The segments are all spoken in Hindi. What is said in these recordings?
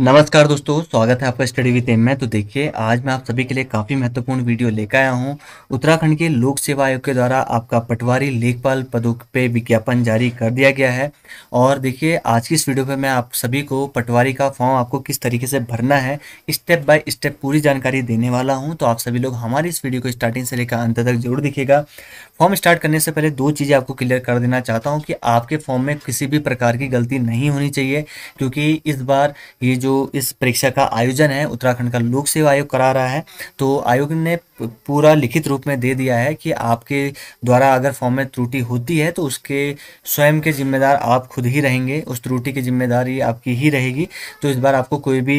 नमस्कार दोस्तों स्वागत है आपका स्टडी विद एम में तो देखिए आज मैं आप सभी के लिए काफ़ी महत्वपूर्ण वीडियो लेकर आया हूं उत्तराखंड के लोक सेवा आयोग के द्वारा आपका पटवारी लेखपाल पदों पे विज्ञापन जारी कर दिया गया है और देखिए आज की इस वीडियो पे मैं आप सभी को पटवारी का फॉर्म आपको किस तरीके से भरना है स्टेप बाय स्टेप पूरी जानकारी देने वाला हूँ तो आप सभी लोग हमारे इस वीडियो को स्टार्टिंग से लेकर अंत तक जरूर दिखेगा फॉर्म स्टार्ट करने से पहले दो चीज़ें आपको क्लियर कर देना चाहता हूँ कि आपके फॉर्म में किसी भी प्रकार की गलती नहीं होनी चाहिए क्योंकि इस बार ये जो इस परीक्षा का आयोजन है उत्तराखंड का लोक सेवा आयोग करा रहा है तो आयोग ने पूरा लिखित रूप में दे दिया है कि आपके द्वारा अगर फॉर्म में त्रुटि होती है तो उसके स्वयं के जिम्मेदार आप खुद ही रहेंगे उस त्रुटि की जिम्मेदारी आपकी ही रहेगी तो इस बार आपको कोई भी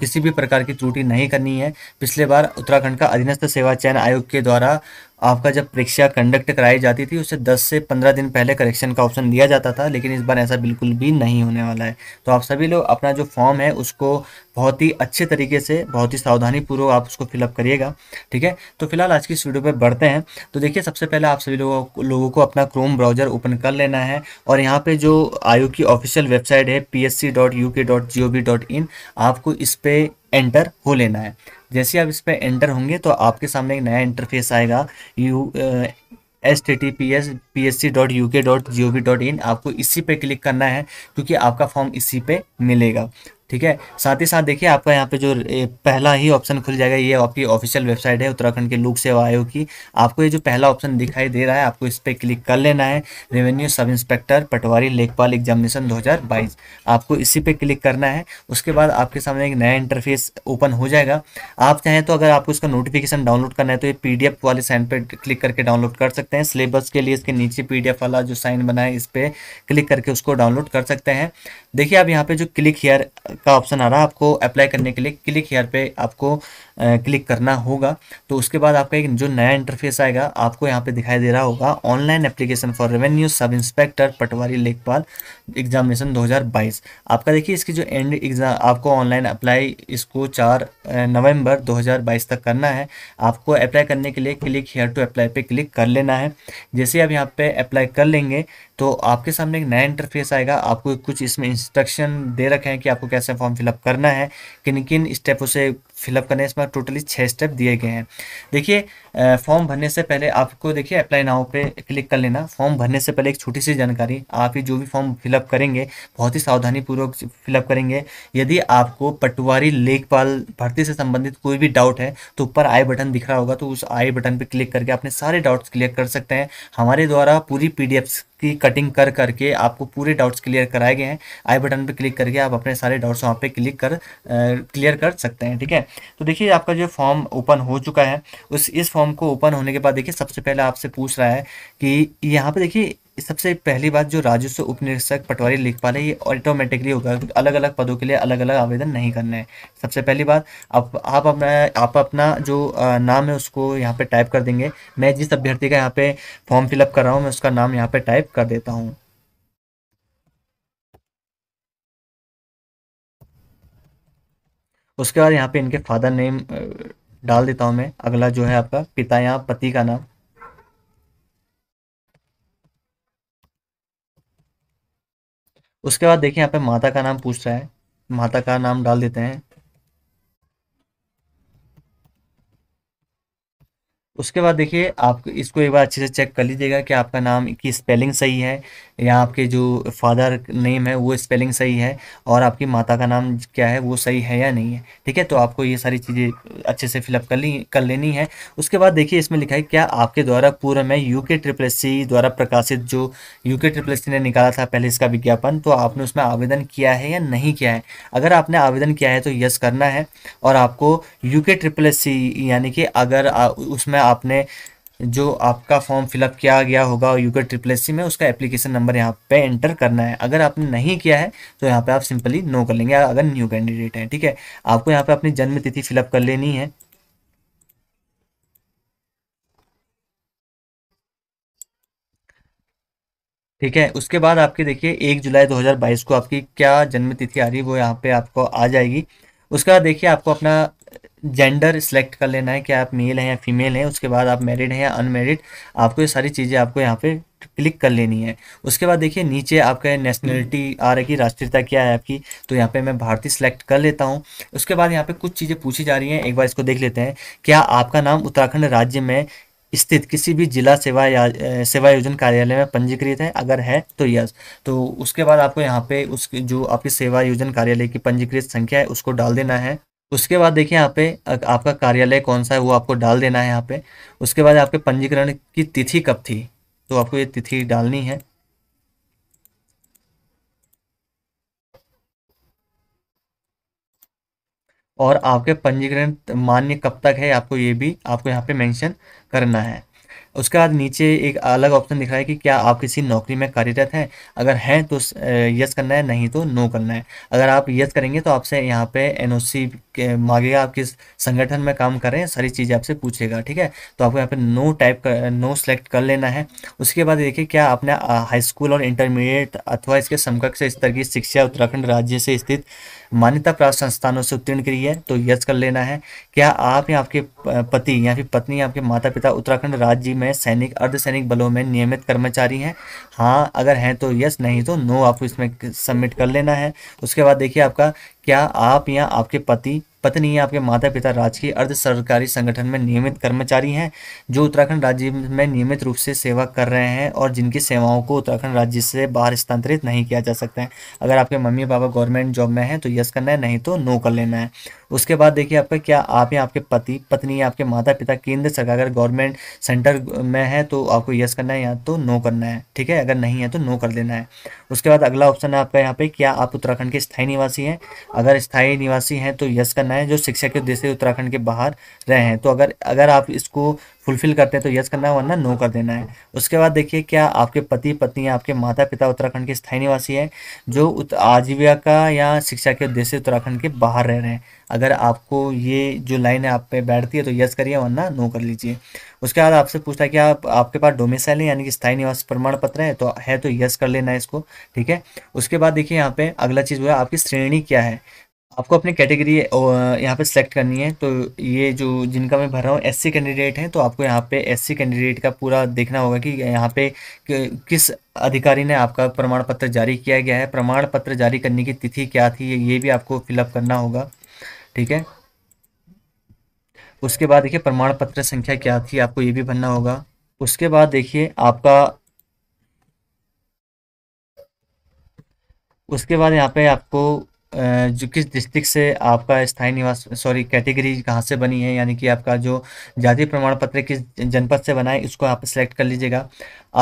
किसी भी प्रकार की त्रुटि नहीं करनी है पिछले बार उत्तराखंड का अधीनस्थ सेवा चयन आयोग के द्वारा आपका जब परीक्षा कंडक्ट कराई जाती थी उससे 10 से 15 दिन पहले करेक्शन का ऑप्शन दिया जाता था लेकिन इस बार ऐसा बिल्कुल भी नहीं होने वाला है तो आप सभी लोग अपना जो फॉर्म है उसको बहुत ही अच्छे तरीके से बहुत ही सावधानीपूर्वक आप उसको फिलअप करिएगा ठीक है तो फिलहाल आज की इस वीडियो पर बढ़ते हैं तो देखिए सबसे पहले आप सभी लोगों लोगों को अपना क्रोम ब्राउजर ओपन कर लेना है और यहाँ पर जो आयोग की ऑफिशियल वेबसाइट है पी आपको इस पर एंटर हो लेना है जैसे आप इस पर एंटर होंगे तो आपके सामने एक नया इंटरफेस आएगा U S T T P S P S C dot U K dot G O V dot in आपको इसी पे क्लिक करना है क्योंकि आपका फॉर्म इसी पे मिलेगा ठीक है साथ ही साथ देखिए आपका यहाँ पे जो पहला ही ऑप्शन खुल जाएगा ये आपकी ऑफिशियल वेबसाइट है उत्तराखंड के लोक सेवा आयोग की आपको ये जो पहला ऑप्शन दिखाई दे रहा है आपको इस पर क्लिक कर लेना है revenue sub inspector patwari lekhpal examination 2022 आपको इसी पे क्लिक करना है उसके बाद आपके सामने एक नया इंटरफेस ओपन हो जाएगा आप चाहें तो अगर आपको इसका नोटिफिकेशन डाउनलोड करना है तो ये पी वाले साइन पर क्लिक करके डाउनलोड कर सकते हैं सिलेबस के लिए इसके नीचे पी वाला जो साइन बना है इस पर क्लिक करके उसको डाउनलोड कर सकते हैं देखिए आप यहाँ पर जो क्लिक हेयर का ऑप्शन आ रहा है आपको अप्लाई करने के लिए क्लिक हेयर पे आपको क्लिक करना होगा तो उसके बाद आपका एक जो नया इंटरफेस आएगा आपको यहाँ पे दिखाई दे रहा होगा online application for revenue sub inspector patwari lekhpal examination 2022 आपका देखिए इसकी जो एंड एग्जाम आपको ऑनलाइन अप्लाई इसको चार नवंबर 2022 तक करना है आपको अप्लाई करने के लिए क्लिक हेयर टू अप्लाई पे क्लिक कर लेना है जैसे आप यहाँ पर अप्लाई कर लेंगे तो आपके सामने एक नया इंटरफेस आएगा आपको कुछ इसमें इंस्ट्रक्शन दे रखे हैं कि आपको कैसे फॉर्म फिलअप करना है किन किन स्टेपों से फिलअप करने इसमें टोटली छः स्टेप दिए गए हैं देखिए फॉर्म भरने से पहले आपको देखिए अप्लाई नाउ पे क्लिक कर लेना फॉर्म भरने से पहले एक छोटी सी जानकारी आप ही जो भी फॉर्म फिलअप करेंगे बहुत ही सावधानीपूर्वक फिलअप करेंगे यदि आपको पटवारी लेखपाल भर्ती से संबंधित कोई भी डाउट है तो ऊपर आई बटन दिख रहा होगा तो उस आई बटन पर क्लिक करके अपने सारे डाउट्स क्लियर कर सकते हैं हमारे द्वारा पूरी पी की कटिंग कर करके आपको पूरे डाउट्स क्लियर कराए गए हैं आई बटन पर क्लिक करके आप अपने सारे डाउट्स वहाँ पे क्लिक कर क्लियर कर सकते हैं ठीक है तो देखिए आपका जो फॉर्म ओपन हो चुका है उस इस फॉर्म को ओपन होने के बाद देखिए सबसे पहले आपसे पूछ रहा है कि यहाँ पे देखिए सबसे पहली बात जो राजस्व उप निरीक्षक पटवारी लेखपाल है ये ऑटोमेटिकली होगा तो अलग अलग पदों के लिए अलग अलग आवेदन नहीं करना है सबसे पहली बात आप आप अपना आप अपना जो नाम है उसको यहाँ पे टाइप कर देंगे मैं जिस अभ्यर्थी का यहाँ पे फॉर्म फिलअप कर रहा हूँ मैं उसका नाम यहाँ पे टाइप कर देता हूँ उसके बाद यहाँ पे इनके फादर नेम डाल देता हूँ मैं अगला जो है आपका पिता या पति का नाम उसके बाद देखिए यहाँ पे माता का नाम पूछ रहा है माता का नाम डाल देते हैं उसके बाद देखिए आप इसको एक बार अच्छे से चेक कर लीजिएगा कि आपका नाम की स्पेलिंग सही है या आपके जो फादर नेम है वो स्पेलिंग सही है और आपकी माता का नाम क्या है वो सही है या नहीं है ठीक है तो आपको ये सारी चीज़ें अच्छे से फिलअप कर ली कर लेनी है उसके बाद देखिए इसमें लिखा है क्या आपके द्वारा पूर्व में यू के ट्रिपल द्वारा प्रकाशित जो यू के ट्रिपल ने निकाला था पहले इसका विज्ञापन तो आपने उसमें आवेदन किया है या नहीं किया है अगर आपने आवेदन किया है तो यस करना है और आपको यू के ट्रिपल यानी कि अगर उसमें आपने जो आपका फॉर्म फिलअप किया गया होगा यूगर ट्रिपल एस में उसका एप्लीकेशन नंबर यहाँ पे एंटर करना है अगर आपने नहीं किया है तो यहाँ पे आप सिंपली नो कर लेंगे अगर न्यू कैंडिडेट है ठीक है आपको यहाँ पे अपनी जन्म तिथि फिलअप कर लेनी है ठीक है उसके बाद आपके देखिए एक जुलाई 2022 को आपकी क्या जन्म तिथि आ रही है वो यहाँ पे आपको आ जाएगी उसके बाद देखिए आपको अपना जेंडर सेलेक्ट कर लेना है कि आप मेल हैं या फीमेल हैं उसके बाद आप मैरिड हैं या अनमेरिड आपको ये सारी चीज़ें आपको यहाँ पे क्लिक कर लेनी है उसके बाद देखिए नीचे आपका नेशनलिटी आ रही राष्ट्रीयता क्या है आपकी तो यहाँ पे मैं भारतीय सेलेक्ट कर लेता हूँ उसके बाद यहाँ पे कुछ चीज़ें पूछी जा रही हैं एक बार इसको देख लेते हैं क्या आपका नाम उत्तराखंड राज्य में स्थित किसी भी जिला सेवा या सेवा योजन कार्यालय में पंजीकृत है अगर है तो यस तो उसके बाद आपको यहाँ पे उस जो आपकी सेवा योजन कार्यालय की पंजीकृत संख्या है उसको डाल देना है उसके बाद देखिए यहाँ पे आपका कार्यालय कौन सा है वो आपको डाल देना है यहाँ पे उसके बाद आपके पंजीकरण की तिथि कब थी तो आपको ये तिथि डालनी है और आपके पंजीकरण मान्य कब तक है आपको ये भी आपको यहाँ पे मेंशन करना है उसके बाद नीचे एक अलग ऑप्शन दिख रहा है कि क्या आप किसी नौकरी में कार्यरत हैं अगर हैं तो यस करना है नहीं तो नो करना है अगर आप यस करेंगे तो आपसे यहाँ पे एन मांगेगा आप किस संगठन में काम करें सारी चीज़ें आपसे पूछेगा ठीक है तो आपको यहाँ पे नो टाइप कर नो सेलेक्ट कर लेना है उसके बाद देखिए क्या आपने हाई स्कूल और इंटरमीडिएट अथवा इसके समकक्ष स्तर की शिक्षा उत्तराखंड राज्य से स्थित मान्यता प्राप्त संस्थानों से उत्तीर्ण करी है तो यस कर लेना है क्या आप या आपके पति या फिर पत्नी आपके माता पिता उत्तराखंड राज्य में सैनिक अर्धसैनिक बलों में नियमित कर्मचारी हैं हाँ अगर हैं तो यस नहीं तो नो आपको इसमें सबमिट कर लेना है उसके बाद देखिए आपका क्या आप या आपके पति पत्नी या आपके माता पिता राजकीय अर्ध सरकारी संगठन में नियमित कर्मचारी हैं जो उत्तराखंड राज्य में नियमित रूप से सेवा कर रहे हैं और जिनकी सेवाओं को उत्तराखंड राज्य से बाहर स्थानांतरित नहीं किया जा सकता है अगर आपके मम्मी पापा गवर्नमेंट जॉब में हैं तो यस करना है नहीं तो नो कर लेना है उसके बाद देखिए आपका क्या आप या आपके पति पत्नी या आपके माता पिता केंद्र सरकार अगर गवर्नमेंट सेंटर में है तो आपको यस करना है या तो नो करना है ठीक है अगर नहीं है तो नो कर देना है उसके बाद अगला ऑप्शन है आपका यहाँ पे क्या आप उत्तराखंड के स्थायी निवासी हैं अगर स्थायी निवासी हैं तो यस करना है हैं जो शिक्षा के उद्देश्य उत्तराखंड के बाहर रहे हैं तो अगर अगर आप इसको फुलफिल करते हैं तो यस करना है वरना नो कर देना है उसके बाद देखिए क्या आपके पति पत्नी आपके माता पिता उत्तराखंड के स्थायी निवासी हैं जो आजीविका का या शिक्षा के उद्देश्य उत्तराखंड के बाहर रह रहे हैं अगर आपको ये जो लाइन है आप पे बैठती है तो यस करिए वरना नो कर लीजिए उसके बाद आपसे पूछता है कि आप आपके पास डोमिसाइल है यानी कि स्थायी निवास प्रमाण पत्र है तो है तो यस कर लेना है इसको ठीक है उसके बाद देखिए यहाँ पे अगला चीज़ हुआ आपकी श्रेणी क्या है आपको अपनी कैटेगरी यहाँ पे सेलेक्ट करनी है तो ये जो जिनका मैं भर रहा हूँ एससी कैंडिडेट हैं तो आपको यहाँ पे एससी कैंडिडेट का पूरा देखना होगा कि यहाँ पे किस अधिकारी ने आपका प्रमाण पत्र जारी किया गया है प्रमाण पत्र जारी करने की तिथि क्या थी ये भी आपको फिलअप करना होगा ठीक है उसके बाद देखिए प्रमाण पत्र संख्या क्या थी आपको ये भी भरना होगा उसके बाद देखिए आपका उसके बाद यहाँ पे आपको जो किस डिस्ट्रिक्ट से आपका स्थायी निवास सॉरी कैटेगरी कहाँ से बनी है यानी कि आपका जो जाति प्रमाण पत्र किस जनपद से बना है इसको आप सेलेक्ट कर लीजिएगा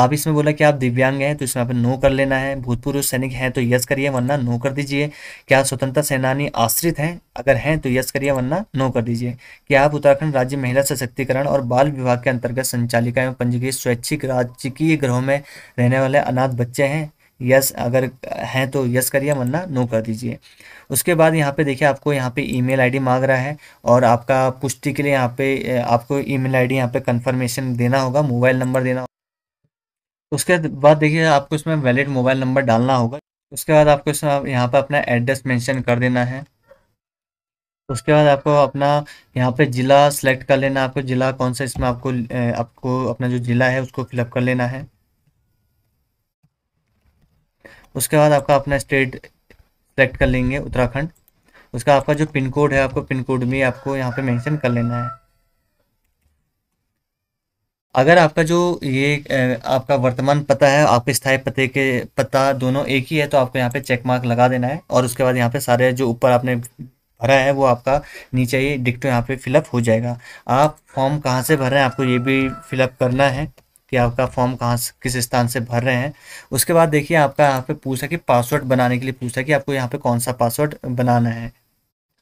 आप इसमें बोला कि आप दिव्यांग हैं तो इसमें आप नो कर लेना है भूतपूर्व सैनिक हैं तो यस करिए वरना नो कर दीजिए क्या स्वतंत्रता सेनानी आश्रित हैं अगर हैं तो यस करिए वरना नो कर दीजिए कि आप उत्तराखंड राज्य महिला सशक्तिकरण और बाल विभाग के अंतर्गत संचालिका एवं पंजीकृत स्वैच्छिक राजकीय ग्रहों में रहने वाले अनाथ बच्चे हैं यस अगर हैं तो यस करिए वरना नो कर दीजिए उसके बाद यहाँ पे देखिए आपको यहाँ पे ईमेल आईडी मांग रहा है और आपका पुष्टि के लिए यहाँ पे आपको ईमेल आईडी यहाँ पे कंफर्मेशन देना होगा मोबाइल नंबर देना होगा उसके बाद देखिए आपको इसमें वैलिड मोबाइल नंबर डालना होगा उसके बाद आपको इसमें यहाँ पर अपना एड्रेस मैंशन कर देना है उसके बाद आपको अपना यहाँ पे ज़िला सेलेक्ट कर लेना आपको ज़िला कौन सा इसमें आपको आपको अपना जो ज़िला है उसको फिलअप कर लेना है उसके बाद आपका अपना स्टेट सेलेक्ट कर लेंगे उत्तराखंड उसका आपका जो पिन कोड है आपको पिन कोड भी आपको यहाँ पे मेंशन कर लेना है अगर आपका जो ये आपका वर्तमान पता है आपके स्थायी पते के पता दोनों एक ही है तो आपको यहाँ पे चेक मार्क लगा देना है और उसके बाद यहाँ पे सारे जो ऊपर आपने भरा है वो आपका नीचे ही डिक्टो यहाँ पे फिलअप हो जाएगा आप फॉर्म कहाँ से भर रहे हैं आपको ये भी फिलअप करना है कि आपका फॉर्म कहाँ किस स्थान से भर रहे हैं उसके बाद देखिए आपका यहाँ पे पूछा कि पासवर्ड बनाने के लिए पूछा कि आपको यहाँ पे कौन सा पासवर्ड बनाना है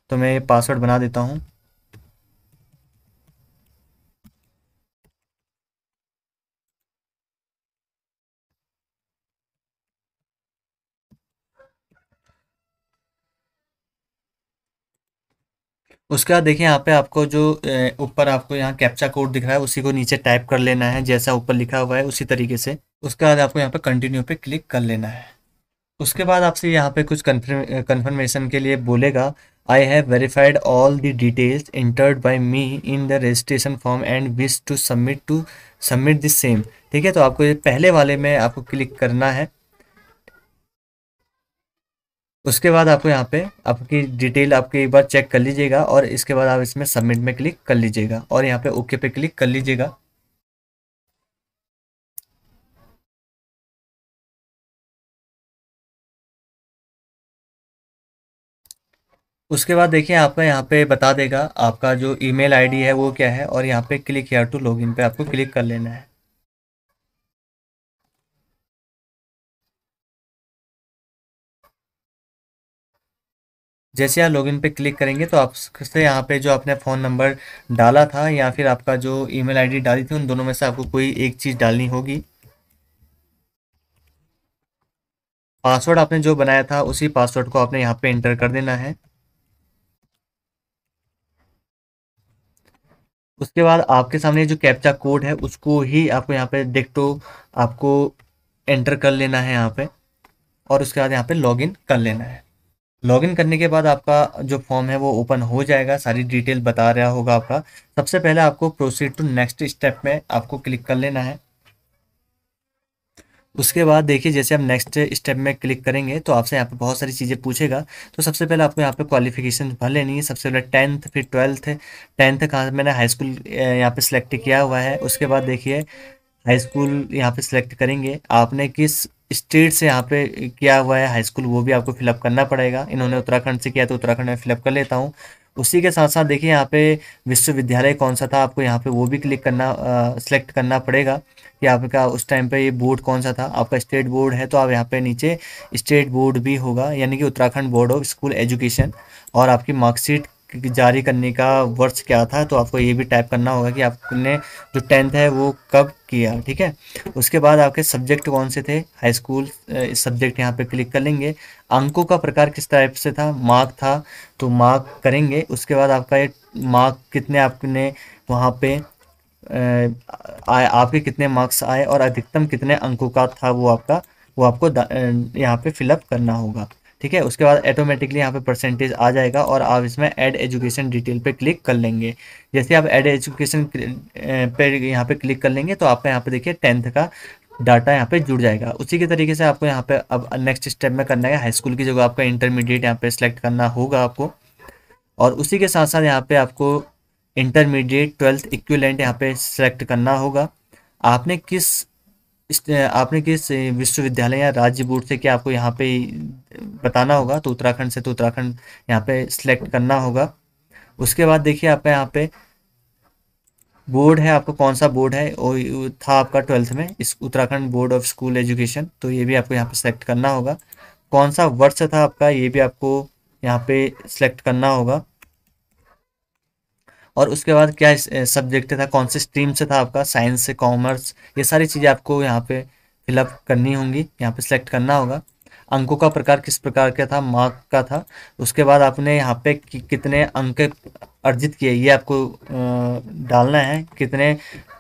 तो मैं ये पासवर्ड बना देता हूँ उसके बाद देखिए यहाँ पे आपको जो ऊपर आपको यहाँ कैप्चा कोड दिख रहा है उसी को नीचे टाइप कर लेना है जैसा ऊपर लिखा हुआ है उसी तरीके से उसके बाद आपको यहाँ पे कंटिन्यू पे क्लिक कर लेना है उसके बाद आपसे यहाँ पे कुछ कन्फर्मेशन के लिए बोलेगा I have verified all the details entered by me in the registration form and wish to submit to submit the same ठीक है तो आपको ये पहले वाले में आपको क्लिक करना है उसके बाद आपको यहाँ पे आपकी डिटेल आपके एक बार चेक कर लीजिएगा और इसके बाद आप इसमें सबमिट में क्लिक कर लीजिएगा और यहाँ पे ओके पे क्लिक कर लीजिएगा उसके बाद देखिए आपको यहाँ पे बता देगा आपका जो ईमेल आईडी है वो क्या है और यहाँ पे क्लिक हेयर टू लॉगिन पे आपको क्लिक कर लेना है जैसे आप लॉगिन पे क्लिक करेंगे तो आपसे यहाँ पे जो आपने फ़ोन नंबर डाला था या फिर आपका जो ईमेल आईडी डाली थी उन दोनों में से आपको कोई एक चीज़ डालनी होगी पासवर्ड आपने जो बनाया था उसी पासवर्ड को आपने यहाँ पे एंटर कर देना है उसके बाद आपके सामने जो कैप्चा कोड है उसको ही आपको यहाँ पे तो आपको एंटर कर लेना है यहाँ पे और उसके बाद यहाँ पे लॉगिन कर लेना है लॉगिन करने के बाद आपका जो फॉर्म है वो ओपन हो जाएगा सारी डिटेल बता रहा होगा आपका सबसे पहले आपको प्रोसीड टू नेक्स्ट स्टेप में आपको क्लिक कर लेना है उसके बाद देखिए जैसे आप नेक्स्ट स्टेप में क्लिक करेंगे तो आपसे यहाँ पे बहुत सारी चीज़ें पूछेगा तो सबसे पहले आपको यहाँ पे क्वालिफिकेशन भर लेनी है सबसे पहले टेंथ फिर ट्वेल्थ टेंथ कहाँ मैंने हाई स्कूल यहाँ पे सिलेक्ट किया हुआ है उसके बाद देखिए हाई स्कूल यहाँ पे सिलेक्ट करेंगे आपने किस स्टेट से यहाँ पे किया हुआ है हाई स्कूल वो भी आपको फिलअप करना पड़ेगा इन्होंने उत्तराखंड से किया तो उत्तराखंड में फिलअप कर लेता हूँ उसी के साथ साथ देखिए यहाँ पे विश्वविद्यालय कौन सा था आपको यहाँ पे वो भी क्लिक करना सेलेक्ट करना पड़ेगा कि आपका उस टाइम पे ये बोर्ड कौन सा था आपका स्टेट बोर्ड है तो आप यहाँ पे नीचे स्टेट बोर्ड भी होगा यानी कि Uttarakhand board of school education और आपकी मार्कशीट जारी करने का वर्ष क्या था तो आपको ये भी टाइप करना होगा कि आपने जो टेंथ है वो कब किया ठीक है उसके बाद आपके सब्जेक्ट कौन से थे हाई स्कूल सब्जेक्ट यहाँ पे क्लिक कर लेंगे अंकों का प्रकार किस टाइप से था मार्क था तो मार्क करेंगे उसके बाद आपका ये मार्क कितने आपने वहाँ पे आए आपके कितने मार्क्स आए और अधिकतम कितने अंकों का था वो आपका वो आपको यहाँ पे फिलअप करना होगा ठीक है उसके बाद ऑटोमेटिकली यहाँ पे परसेंटेज आ जाएगा और आप इसमें ऐड एजुकेशन डिटेल पे क्लिक कर लेंगे जैसे आप ऐड एजुकेशन पे यहाँ पे क्लिक कर लेंगे तो आपका यहाँ पे देखिए टेंथ का डाटा यहाँ पे जुड़ जाएगा उसी के तरीके से आपको यहाँ पे अब नेक्स्ट स्टेप में करना है हाई स्कूल की जगह आपका इंटरमीडिएट यहाँ पे सिलेक्ट करना होगा आपको और उसी के साथ साथ यहाँ पे आपको इंटरमीडिएट ट्वेल्थ इक्विलेंट यहाँ पे सिलेक्ट करना होगा आपने किस इस आपने किस विश्वविद्यालय या राज्य बोर्ड से क्या आपको यहाँ पे बताना होगा तो उत्तराखंड से तो उत्तराखंड यहाँ पे सिलेक्ट करना होगा उसके बाद देखिए आपका यहाँ पे बोर्ड है आपका कौन सा बोर्ड है और था आपका ट्वेल्थ में इस Uttarakhand board of school education तो ये भी आपको यहाँ पे सिलेक्ट करना होगा कौन सा वर्ष था आपका ये भी आपको यहाँ पे सिलेक्ट करना होगा और उसके बाद क्या सब्जेक्ट था कौन से स्ट्रीम से था आपका साइंस से कॉमर्स ये सारी चीज़ें आपको यहाँ पे फिलअप करनी होंगी यहाँ पे सिलेक्ट करना होगा अंकों का प्रकार किस प्रकार का था मार्क का था उसके बाद आपने यहाँ पे कि, कितने अंक अर्जित किए ये आपको डालना है कितने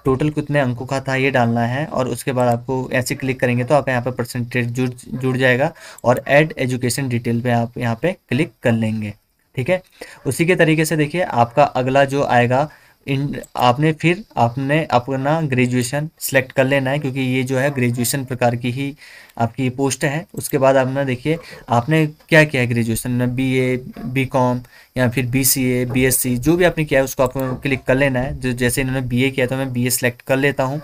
टोटल कितने अंकों का था ये डालना है और उसके बाद आपको ऐसे क्लिक करेंगे तो आपका यहाँ पर परसेंटेज जुड़ जुड़ जाएगा और ऐड एजुकेशन डिटेल पे आप यहाँ पे क्लिक कर लेंगे ठीक है उसी के तरीके से देखिए आपका अगला जो आएगा इन आपने फिर आपने अपना ग्रेजुएशन सेलेक्ट कर लेना है क्योंकि ये जो है ग्रेजुएशन प्रकार की ही आपकी पोस्ट है उसके बाद आप ना देखिए आपने क्या किया है ग्रेजुएशन में बी ए बी कॉम या फिर B C A B S C जो भी आपने किया है उसको आपको क्लिक कर लेना है जो जैसे इन्होंने बी ए किया तो मैं बी ए सेलेक्ट कर लेता हूँ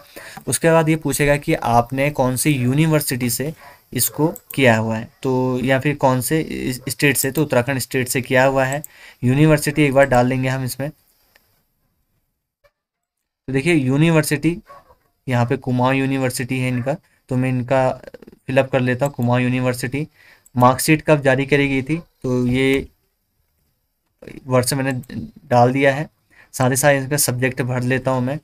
उसके बाद ये पूछेगा कि आपने कौन सी यूनिवर्सिटी से इसको किया हुआ है तो या फिर कौन से स्टेट से तो उत्तराखंड स्टेट से किया हुआ है यूनिवर्सिटी एक बार डाल देंगे हम इसमें तो देखिए यूनिवर्सिटी यहाँ पे कुमाऊँ यूनिवर्सिटी है इनका तो मैं इनका फिलअप कर लेता हूँ कुमाऊँ यूनिवर्सिटी मार्कशीट कब जारी करी गई थी तो ये वर्ष मैंने डाल दिया है साथ ही साथ इनका सब्जेक्ट भर लेता हूँ मैं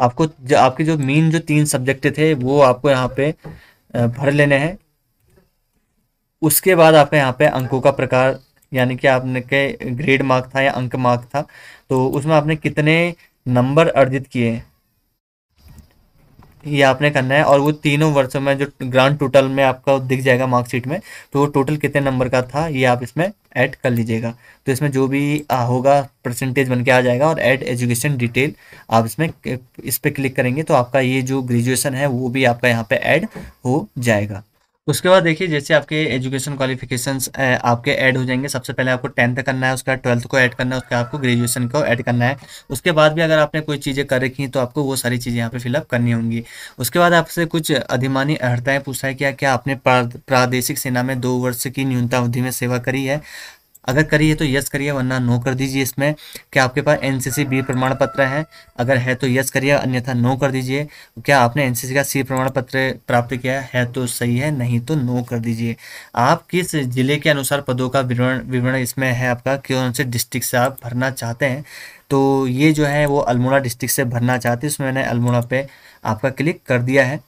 आपको जो आपके जो मेन जो तीन सब्जेक्ट थे वो आपको यहाँ पे भर लेने हैं उसके बाद आप यहाँ पे अंकों का प्रकार यानी कि आपने के ग्रेड मार्क था या अंक मार्क था तो उसमें आपने कितने नंबर अर्जित किए ये आपने करना है और वो तीनों वर्षों में जो ग्रांड टोटल में आपका दिख जाएगा मार्कशीट में तो वो टोटल कितने नंबर का था ये आप इसमें ऐड कर लीजिएगा तो इसमें जो भी होगा परसेंटेज बन के आ जाएगा और ऐड एजुकेशन डिटेल आप इसमें इस पर क्लिक करेंगे तो आपका ये जो ग्रेजुएसन है वो भी आपका यहाँ पर ऐड हो जाएगा उसके बाद देखिए जैसे आपके एजुकेशन क्वालिफिकेशन आपके ऐड हो जाएंगे सबसे पहले आपको टेंथ करना है उसके बाद ट्वेल्थ को ऐड करना है बाद आपको ग्रेजुएशन को ऐड करना है उसके बाद भी अगर आपने कोई चीज़ें कर रखी हैं तो आपको वो सारी चीज़ें यहाँ पे फिलअप करनी होंगी उसके बाद आपसे कुछ अधिमानी अर्ताएँ पूछा है क्या क्या आपने प्रादेशिक सेना में दो वर्ष की न्यूनतम अवधि में सेवा करी है अगर करिए तो यस करिए वरना नो कर दीजिए इसमें क्या आपके पास एन सी बी प्रमाण पत्र है अगर है तो यस करिए अन्यथा नो कर दीजिए क्या आपने एन का सी प्रमाण पत्र प्राप्त किया है तो सही है नहीं तो नो कर दीजिए आप किस ज़िले के अनुसार पदों का विवरण विवरण इसमें है आपका कौन से डिस्ट्रिक्ट से आप भरना चाहते हैं तो ये जो है वो अल्मोड़ा डिस्ट्रिक्ट से भरना चाहते हैं इसमें मैंने अल्मोड़ा पे आपका क्लिक कर दिया है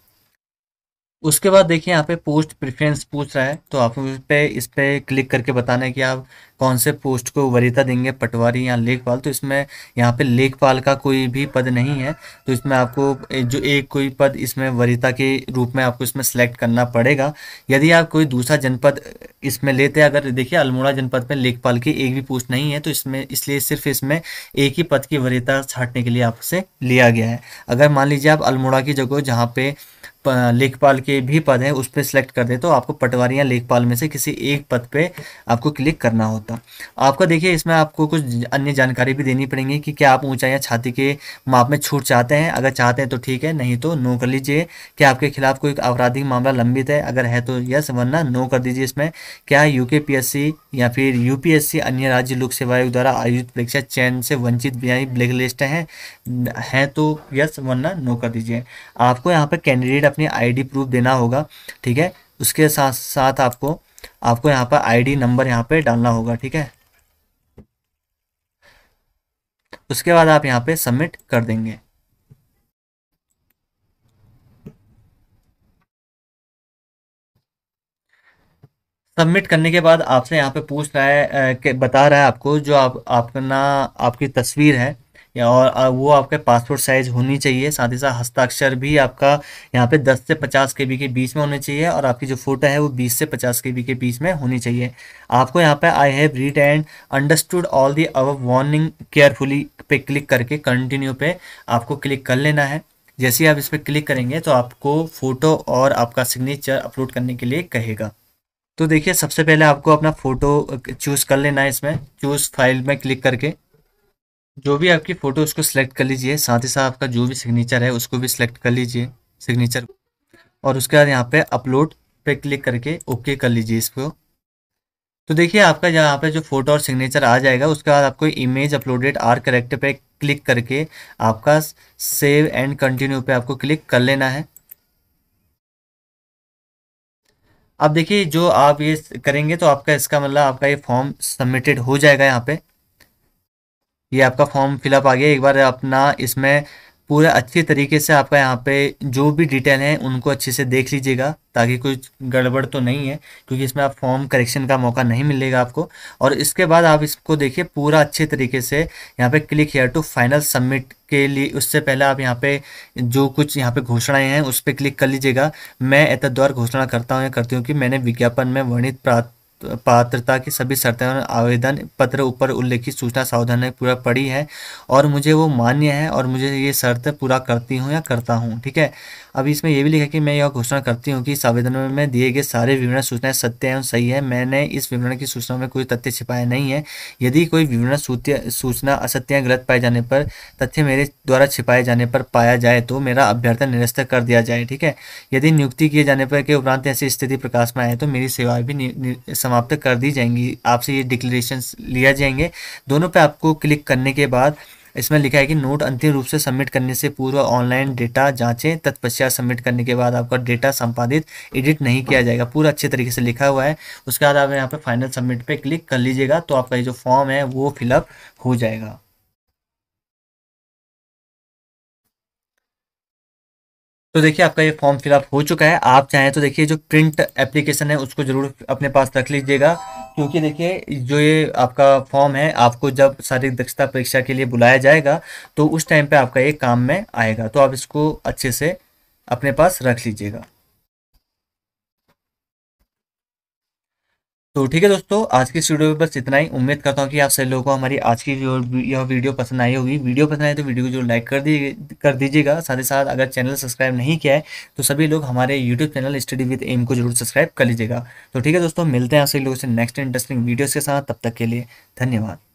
उसके बाद देखिए यहाँ पे पोस्ट प्रेफरेंस पूछ रहा है तो आप इस पर इस पर क्लिक करके बताना है कि आप कौन से पोस्ट को वरीता देंगे पटवारी या लेखपाल तो इसमें यहाँ पे लेखपाल का कोई भी पद नहीं है तो इसमें आपको जो एक कोई पद इसमें वरीता के रूप में आपको इसमें सेलेक्ट करना पड़ेगा यदि आप कोई दूसरा जनपद इसमें लेते हैं अगर देखिए अल्मोड़ा जनपद में लेखपाल की एक भी पोस्ट नहीं है तो इसमें इसलिए सिर्फ इसमें एक ही पद की वरीता छाटने के लिए आपसे लिया गया है अगर मान लीजिए आप अल्मोड़ा की जगह जहाँ पर लेखपाल के भी पद हैं उस पर सिलेक्ट कर दे तो आपको पटवारी या लेखपाल में से किसी एक पद पे आपको क्लिक करना होता आपका देखिए इसमें आपको कुछ अन्य जानकारी भी देनी पड़ेगी कि क्या आप ऊंचाई या छाती के माप में छूट चाहते हैं अगर चाहते हैं तो ठीक है नहीं तो नो कर लीजिए क्या आपके खिलाफ कोई आपराधिक मामला लंबित है अगर है तो यस वरना नो कर दीजिए इसमें क्या यू या फिर यू अन्य राज्य लोक सेवा आयोग द्वारा आयोजित परीक्षा चयन से वंचित यानी ब्लैक लिस्ट हैं हैं तो यस वरना नो कर दीजिए आपको यहाँ पर कैंडिडेट अपनी आईडी प्रूफ देना होगा ठीक है उसके साथ साथ आपको आपको यहाँ पर आईडी नंबर यहाँ पे डालना होगा ठीक है उसके बाद आप यहाँ पे सबमिट कर देंगे सबमिट करने के बाद आपसे यहाँ पे पूछ रहा है के बता रहा है आपको जो आप आपका ना आपकी तस्वीर है या और वो आपके पासपोर्ट साइज़ होनी चाहिए साथ ही साथ हस्ताक्षर भी आपका यहाँ पे 10 से 50 के बी के बीच में होने चाहिए और आपकी जो फ़ोटो है वो 20 से 50 के बी के बीच में होनी चाहिए आपको यहाँ पे I have read and understood all the above warning carefully पे क्लिक करके कंटिन्यू पे आपको क्लिक कर लेना है जैसे ही आप इस पर क्लिक करेंगे तो आपको फ़ोटो और आपका सिग्नेचर अपलोड करने के लिए कहेगा तो देखिए सबसे पहले आपको अपना फ़ोटो चूज़ कर लेना है इसमें चूज़ फाइल में क्लिक करके जो भी आपकी फ़ोटो उसको सिलेक्ट कर लीजिए साथ ही साथ आपका जो भी सिग्नेचर है उसको भी सिलेक्ट कर लीजिए सिग्नेचर और उसके बाद यहाँ पे अपलोड पे क्लिक करके ओके कर लीजिए इसको तो देखिए आपका यहाँ पे जो फ़ोटो और सिग्नेचर आ जाएगा उसके बाद आपको इमेज अपलोडेड आर करेक्ट पे क्लिक करके आपका सेव एंड कंटिन्यू पे आपको क्लिक कर लेना है अब देखिए जो आप ये करेंगे तो आपका इसका मतलब आपका ये फॉर्म सबमिटेड हो जाएगा यहाँ पे ये आपका फॉर्म फिलअप आ गया एक बार अपना इसमें पूरा अच्छी तरीके से आपका यहाँ पे जो भी डिटेल है उनको अच्छे से देख लीजिएगा ताकि कुछ गड़बड़ तो नहीं है क्योंकि इसमें आप फॉर्म करेक्शन का मौका नहीं मिलेगा आपको और इसके बाद आप इसको देखिए पूरा अच्छे तरीके से यहाँ पे click here to final submit के लिए उससे पहले आप यहाँ पे जो कुछ यहाँ पे घोषणाएं हैं उस पर क्लिक कर लीजिएगा मैं एतद्वार घोषणा करता हूँ या करती हूँ कि मैंने विज्ञापन में वर्णित प्राप्त पात्रता की सभी शर्तें और आवेदन पत्र ऊपर उल्लेखित सूचना सावधान पूरा पड़ी है और मुझे वो मान्य है और मुझे ये शर्त पूरा करती हूँ या करता हूँ ठीक है अब इसमें यह भी लिखा कि मैं यह घोषणा करती हूँ कि इस आवेदन में दिए गए सारे विवरण सूचनाएं सत्य एवं सही है मैंने इस विवरण की सूचना में कोई तथ्य छिपाया नहीं है यदि कोई विवरण सूचना असत्य गलत पाए जाने पर तथ्य मेरे द्वारा छिपाए जाने पर पाया जाए तो मेरा अभ्यर्थन निरस्त कर दिया जाए ठीक है यदि नियुक्ति किए जाने पर के उपरांत ऐसी स्थिति प्रकाश में आए तो मेरी सेवाएं भी समाप्त कर दी जाएंगी आपसे ये डिक्लेरेशन लिया जाएंगे दोनों पर आपको क्लिक करने के बाद इसमें लिखा है कि नोट अंतिम रूप से सबमिट करने से पूर्व ऑनलाइन डेटा जांचें तत्पश्चात सबमिट करने के बाद आपका डेटा संपादित एडिट नहीं किया जाएगा पूरा अच्छे तरीके से लिखा हुआ है उसके बाद आप यहाँ पर फाइनल सबमिट पर क्लिक कर लीजिएगा तो आपका ये जो फॉर्म है वो फिलअप हो जाएगा तो देखिए आपका ये फॉर्म फिलअप हो चुका है आप चाहें तो देखिए जो प्रिंट एप्लीकेशन है उसको ज़रूर अपने पास रख लीजिएगा क्योंकि देखिए जो ये आपका फॉर्म है आपको जब शारीरिक दक्षता परीक्षा के लिए बुलाया जाएगा तो उस टाइम पे आपका ये काम में आएगा तो आप इसको अच्छे से अपने पास रख लीजिएगा तो ठीक है दोस्तों आज की इस वीडियो में बस इतना ही उम्मीद करता हूँ कि आप सभी लोगों को हमारी आज की जो यह वीडियो पसंद आई होगी वीडियो पसंद आए तो वीडियो को जो लाइक कर दी कर दीजिएगा साथ ही साथ अगर चैनल सब्सक्राइब नहीं किया है तो सभी लोग हमारे YouTube channel study with M को जरूर सब्सक्राइब कर लीजिएगा तो ठीक है दोस्तों मिलते हैं आप सभी लोगों से नेक्स्ट इंटरेस्टिंग वीडियोज़ के साथ तब तक के लिए धन्यवाद